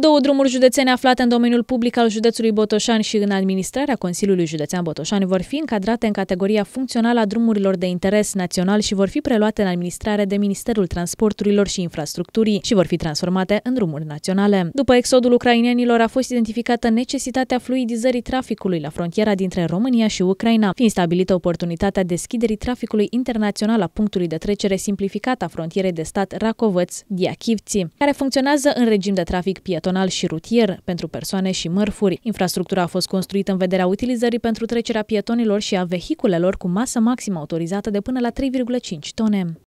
Două drumuri județene aflate în domeniul public al județului Botoșani și în administrarea Consiliului Județean Botoșani vor fi încadrate în categoria funcțională a drumurilor de interes național și vor fi preluate în administrare de Ministerul Transporturilor și Infrastructurii și vor fi transformate în drumuri naționale. După exodul ucrainenilor a fost identificată necesitatea fluidizării traficului la frontiera dintre România și Ucraina, fiind stabilită oportunitatea deschiderii traficului internațional a punctului de trecere simplificat a frontierei de stat racovăț diachivții care funcționează în regim de trafic pieton pietonal și rutier pentru persoane și mărfuri. Infrastructura a fost construită în vederea utilizării pentru trecerea pietonilor și a vehiculelor cu masă maximă autorizată de până la 3,5 tone.